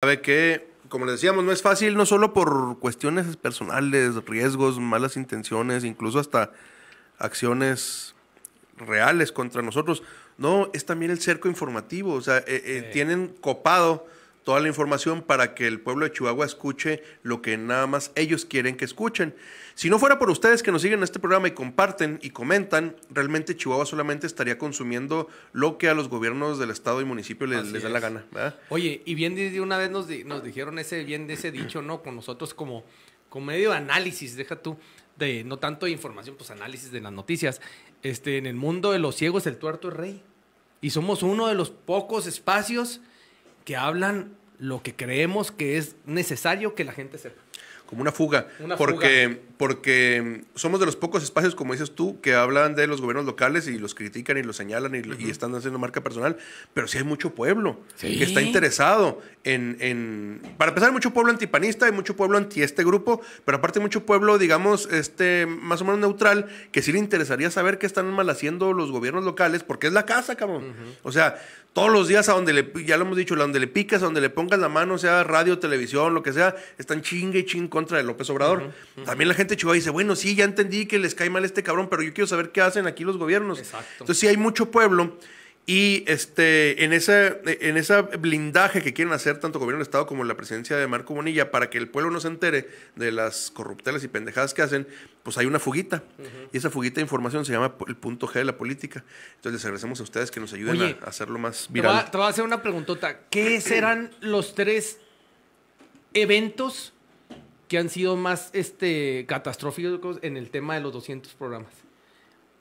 Sabe que, como les decíamos, no es fácil, no solo por cuestiones personales, riesgos, malas intenciones, incluso hasta acciones reales contra nosotros. No, es también el cerco informativo. O sea, eh, eh, tienen copado toda la información para que el pueblo de Chihuahua escuche lo que nada más ellos quieren que escuchen. Si no fuera por ustedes que nos siguen en este programa y comparten y comentan, realmente Chihuahua solamente estaría consumiendo lo que a los gobiernos del estado y municipio les, da la gana. Oye, y bien de una vez nos, dijeron ese bien ese dicho, ¿no? Con nosotros como, como medio de análisis, deja tú, de no tanto de información, pues análisis de las noticias. Este, en el mundo de los ciegos el tuerto es rey. Y somos uno de los pocos espacios que hablan lo que creemos que es necesario que la gente sepa como una fuga. porque, porque somos de los pocos espacios, como dices tú, que hablan de los gobiernos locales y los critican y los señalan y, están haciendo marca personal, pero sí hay mucho pueblo que está interesado en, Para empezar, hay mucho pueblo antipanista, hay mucho pueblo anti este grupo, pero aparte hay mucho pueblo, digamos, este más o menos neutral, que sí le interesaría saber qué están mal haciendo los gobiernos locales, porque es la casa, cabrón. O sea, todos los días a donde le, ya lo hemos dicho, a donde le picas, a donde le pongas la mano, sea radio, televisión, lo que sea, están chingue y chingo contra de López Obrador. También la gente de Chihuahua dice, bueno, sí, ya entendí que les cae mal este cabrón, pero yo quiero saber qué hacen aquí los gobiernos. Entonces sí hay mucho pueblo y este, en ese, en blindaje que quieren hacer tanto gobierno del Estado como la presidencia de Marco Bonilla para que el pueblo no se entere de las corruptelas y pendejadas que hacen, pues hay una fuguita. Y esa fuguita de información se llama el punto G de la política. Entonces les agradecemos a ustedes que nos ayuden a hacerlo más viral. te voy a hacer una preguntota. ¿Qué serán los tres eventos que han sido más este, catastróficos en el tema de los 200 programas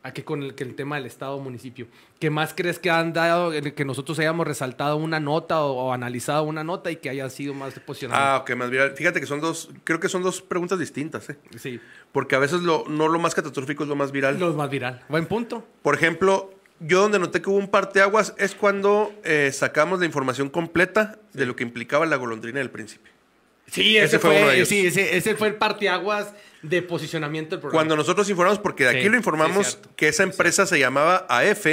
a que con el, que el tema del Estado municipio. ¿Qué más crees que han dado, que nosotros hayamos resaltado una nota o, analizado una nota y que haya sido más posicionado? Ah, ok, más viral? Fíjate que son dos, creo que son dos preguntas distintas, ¿eh? Sí. Porque a veces lo, no lo más catastrófico es lo más viral. Lo más viral. Buen punto. Por ejemplo, yo donde noté que hubo un parteaguas es cuando eh, sacamos la información completa de lo que implicaba la golondrina del principio. Sí, ese, fue, Sí, ese, fue el parteaguas de posicionamiento del programa. Cuando nosotros informamos, porque de aquí lo informamos que esa empresa se llamaba AF,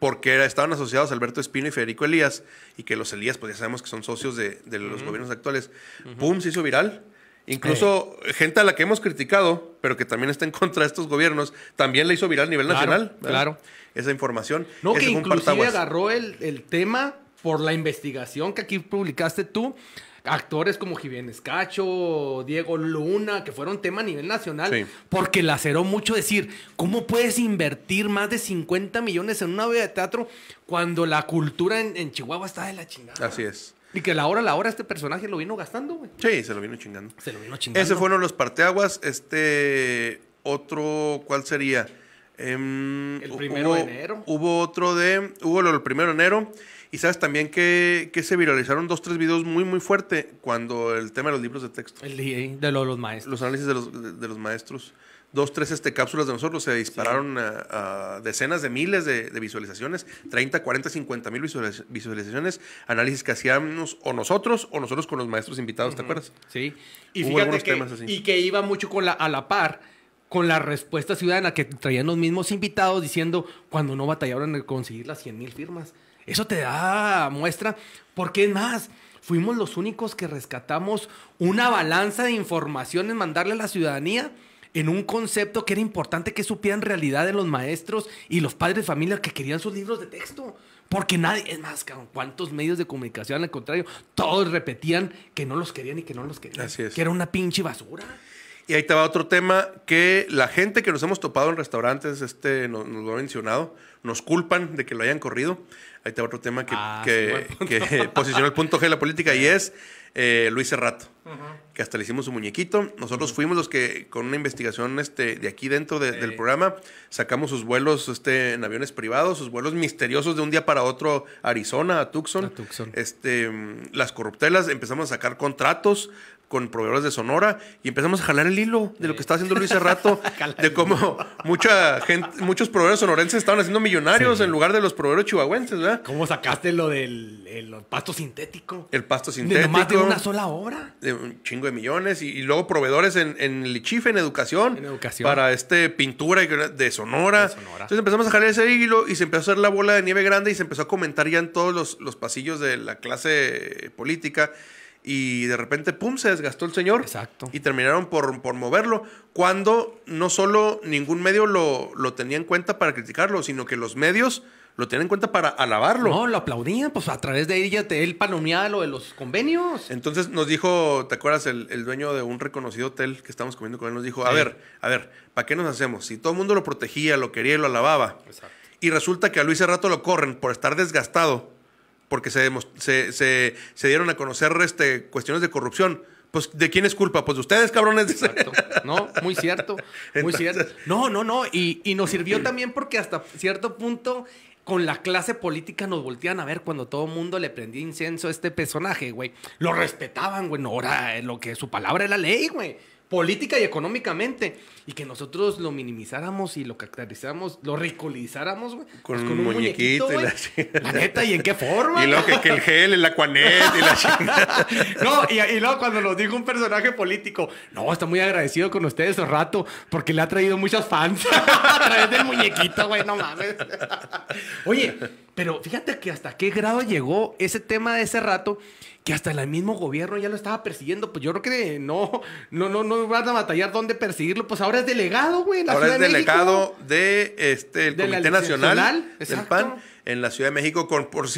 porque estaban asociados Alberto Espino y Federico Elías, y que los Elías, pues ya sabemos que son socios de, los gobiernos actuales. Boom, ¡Pum! Se hizo viral. Incluso eh. gente a la que hemos criticado, pero que también está en contra de estos gobiernos, también le hizo viral a nivel nacional. Claro. Esa información. No, que inclusive agarró el, tema por la investigación que aquí publicaste tú actores como Jiménez Cacho, Diego Luna, que fueron tema a nivel nacional, porque laceró mucho decir, ¿cómo puedes invertir más de 50 millones en una vida de teatro cuando la cultura en, Chihuahua está de la chingada? Así es. Y que la hora, la hora, este personaje lo vino gastando, güey. Sí, se lo vino chingando. Se lo vino chingando. Ese fueron los parteaguas. Este otro, ¿cuál sería? Em, el primero de enero. Hubo otro de. Hubo el primero de enero. Y sabes también que, se viralizaron dos, tres videos muy, muy fuerte cuando el tema de los libros de texto. El de los, maestros. Los análisis de los, maestros. Dos, tres este, cápsulas de nosotros se dispararon a, decenas de miles de, visualizaciones, 30, 40, 50 mil visualizaciones, análisis que hacíamos o nosotros o nosotros con los maestros invitados, ¿te acuerdas? Sí. Y fíjate que, y que iba mucho con la, a la par con la respuesta ciudadana que traían los mismos invitados diciendo cuando no batallaron en conseguir las 100 mil firmas. Eso te da muestra, porque es más, fuimos los únicos que rescatamos una balanza de información en mandarle a la ciudadanía en un concepto que era importante que supieran realidad de los maestros y los padres de familia que querían sus libros de texto. Porque nadie, es más, ¿cuántos medios de comunicación? Al contrario, todos repetían que no los querían y que no los querían. Que era una pinche basura. Y ahí estaba otro tema que la gente que nos hemos topado en restaurantes, este, nos, lo ha mencionado, nos culpan de que lo hayan corrido. Ahí te otro tema ah, que, posicionó el punto G de la política y es eh, Luis Errato que hasta le hicimos su muñequito. Nosotros fuimos los que, con una investigación este, de aquí dentro del programa, sacamos sus vuelos este, en aviones privados, sus vuelos misteriosos de un día para otro a Arizona, a Tucson. Tucson. Este, las corruptelas, empezamos a sacar contratos con proveedores de Sonora y empezamos a jalar el hilo de lo que estaba haciendo Luis hace rato, de cómo mucha gente, muchos proveedores sonorenses estaban haciendo millonarios en lugar de los proveedores chihuahuenses, ¿verdad? ¿Cómo sacaste lo del el pasto sintético? El pasto sintético. De de una sola obra. De un chingo de millones y, luego proveedores en, en Lichife, en educación. En educación. Para este pintura de Sonora. de Sonora. Entonces empezamos a jalar ese hilo y se empezó a hacer la bola de nieve grande y se empezó a comentar ya en todos los, los pasillos de la clase política y de repente, ¡pum!, se desgastó el señor. Exacto. Y terminaron por, por moverlo, cuando no solo ningún medio lo, lo tenía en cuenta para criticarlo, sino que los medios lo tenían en cuenta para alabarlo. No, lo aplaudían, pues a través de ella él palomeaba lo de los convenios. Entonces nos dijo, ¿te acuerdas? El, dueño de un reconocido hotel que estamos comiendo con él nos dijo, a ver, a ver, ¿para qué nos hacemos? Si todo el mundo lo protegía, lo quería y lo alababa. Exacto. Y resulta que a Luis rato lo corren por estar desgastado porque se, se, se, dieron a conocer este, cuestiones de corrupción. Pues, ¿de quién es culpa? Pues de ustedes, cabrones. Exacto. No, muy cierto. Muy cierto. No, no, no. Y, nos sirvió también porque hasta cierto punto con la clase política nos voltean a ver cuando todo el mundo le prendía incienso a este personaje, güey. Lo respetaban, güey. No, ahora eh, lo que su palabra la ley, güey política y económicamente. Y que nosotros lo minimizáramos y lo caracterizáramos, lo ridiculizáramos, güey. Con, un muñequito, y la... la neta, ¿y en qué forma? Y luego que, el gel, el aquanet y la chingada. no, y, luego cuando nos dijo un personaje político, no, está muy agradecido con ustedes ese rato porque le ha traído muchas fans a través del muñequito, güey, no mames. Oye, pero fíjate que hasta qué grado llegó ese tema de ese rato que hasta el mismo gobierno ya lo estaba persiguiendo. Pues yo creo que no, no, no, no van a batallar dónde perseguirlo. Pues ahora es delegado, güey. Ahora es delegado de este el Comité Nacional del PAN en la Ciudad de México con por